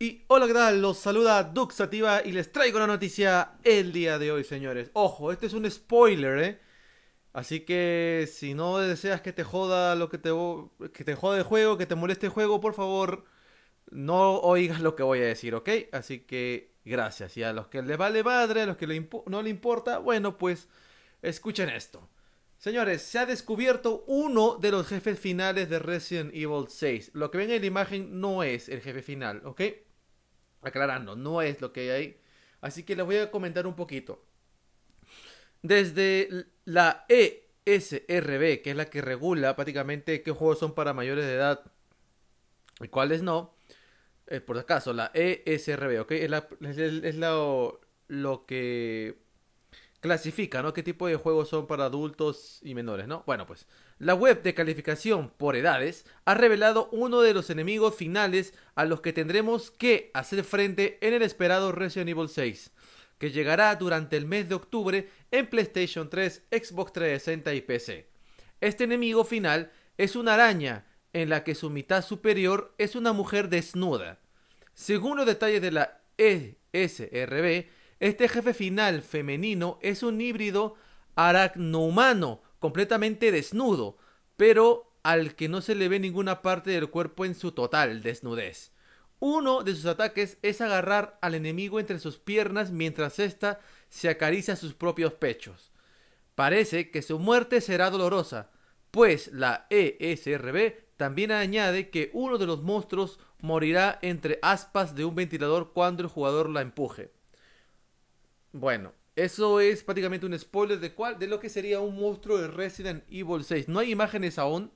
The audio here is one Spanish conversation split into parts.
Y hola, ¿qué tal? Los saluda Duxativa y les traigo una noticia el día de hoy, señores. Ojo, este es un spoiler, ¿eh? Así que si no deseas que te joda lo que te, que te joda el juego, que te moleste el juego, por favor, no oigas lo que voy a decir, ¿ok? Así que gracias. Y a los que les vale madre, a los que no le importa, bueno, pues escuchen esto. Señores, se ha descubierto uno de los jefes finales de Resident Evil 6. Lo que ven en la imagen no es el jefe final, ¿ok? Aclarando, no es lo que hay ahí. Así que les voy a comentar un poquito. Desde la ESRB, que es la que regula prácticamente qué juegos son para mayores de edad y cuáles no, eh, por acaso, la ESRB, ¿ok? Es, lo que clasifica, ¿no? ¿Qué tipo de juegos son para adultos y menores, ¿no? Bueno, pues la web de calificación por edades ha revelado uno de los enemigos finales a los que tendremos que hacer frente en el esperado Resident Evil 6, que llegará durante el mes de octubre en PlayStation 3, Xbox 360 y PC. Este enemigo final es una araña en la que su mitad superior es una mujer desnuda. Según los detalles de la ESRB, este jefe final femenino es un híbrido aracnohumano, completamente desnudo, pero al que no se le ve ninguna parte del cuerpo en su total desnudez. Uno de sus ataques es agarrar al enemigo entre sus piernas mientras ésta se acaricia sus propios pechos. Parece que su muerte será dolorosa, pues la ESRB también añade que uno de los monstruos morirá entre aspas de un ventilador cuando el jugador la empuje. Bueno, eso es prácticamente un spoiler de cuál, de lo que sería un monstruo de Resident Evil 6. No hay imágenes aún,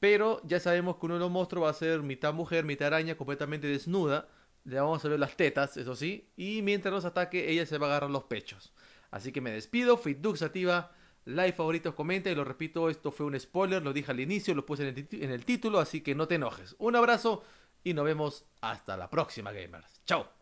pero ya sabemos que uno de los monstruos va a ser mitad mujer, mitad araña, completamente desnuda. Le vamos a ver las tetas, eso sí, y mientras los ataque, ella se va a agarrar los pechos. Así que me despido, Fitdux activa, like, favoritos, comenta, y lo repito, esto fue un spoiler, lo dije al inicio, lo puse en el, en el título, así que no te enojes. Un abrazo y nos vemos hasta la próxima, gamers. Chao.